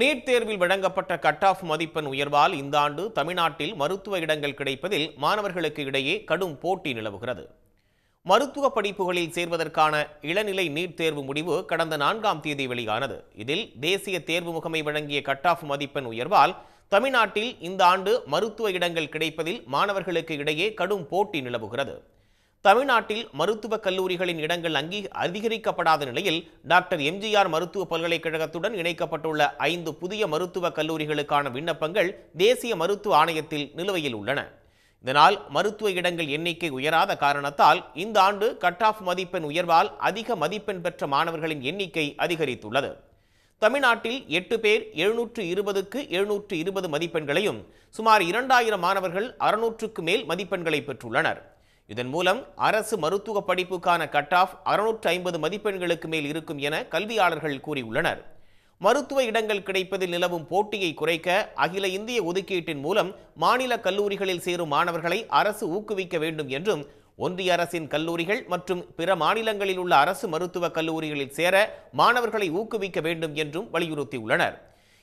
NEET தேர்வில் வழங்கப்பட்ட cut off மதிப்பெண் உயர்வால் இந்த ஆண்டு தமிழ்நாட்டில் மருத்துவ இடங்கள் கிடைப்பதில் மாணவர்களுக்கு இடையே கடும் போட்டி நிலவுகிறது மருத்துவ படிப்புகளில் சேர்வதற்கான இளநிலை நீட் தேர்வு முடிவு கடந்த நான்காம் தேதி வெளியானது இதில் தேசிய தேர்வு முகமை வழங்கிய கட் ஆஃப் மதிப்பெண் உயர்வால் தமிழ்நாட்டில் இந்த ஆண்டு மருத்துவ இடங்கள் கிடைப்பதில் மாணவர்களுக்கு இடையே கடும் போட்டி நிலவுகிறது தமிழ்நாட்டில் மருத்துவக் கல்லூரிகளின் இடங்கள் அங்கீ அதிகரிக்கப்படாத நிலையில் டாக்டர் எம்ஜிஆர் மருத்துவ பல்கலைக்கழகத்துடன் இணைக்கப்பட்டுள்ள ஐந்து புதிய மருத்துவக் கல்லூரிகளுக்கான விண்ணப்பங்கள் தேசிய மருத்துவ ஆணையத்தில் நிலுவையில் உள்ளன இதனால் மருத்துவ இடங்கள் எண்ணிக்கை உயராத காரணத்தால் இந்த ஆண்டு கட் ஆஃப் மதிப்பெண் உயர்வால் அதிக மதிப்பெண் பெற்ற மாணவர்களின் எண்ணிக்கை அதிகரித்துள்ளது தமிழ்நாட்டில் எட்டு பேர் எழுநூற்று இருபதுக்கு எழுநூற்று இருபது மதிப்பெண்களையும் சுமார் இரண்டாயிரம் மாணவர்கள் அறுநூற்றுக்கு மேல் மதிப்பெண்களை பெற்றுள்ளனர் இதன் மூலம் அரசு மருத்துவ படிப்புக்கான கட் ஆஃப் அறுநூற்று ஐம்பது மதிப்பெண்களுக்கு மேல் இருக்கும் என கல்வியாளர்கள் கூறியுள்ளனர் மருத்துவ இடங்கள் கிடைப்பதில் நிலவும் போட்டியை குறைக்க அகில இந்திய ஒதுக்கீட்டின் மூலம் மாநில கல்லூரிகளில் சேரும் மாணவர்களை அரசு ஊக்குவிக்க வேண்டும் என்றும் ஒன்றிய அரசின் கல்லூரிகள் மற்றும் பிற மாநிலங்களில் உள்ள அரசு மருத்துவக் கல்லூரிகளில் சேர மாணவர்களை ஊக்குவிக்க வேண்டும் என்றும் வலியுறுத்தியுள்ளனர்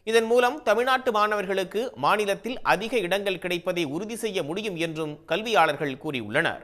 இதன் மூலம் தமிழ்நாட்டு மாணவர்களுக்கு மாநிலத்தில் அதிக இடங்கள் கிடைப்பதை உறுதி செய்ய முடியும் என்றும் கல்வியாளர்கள் கூறியுள்ளனர்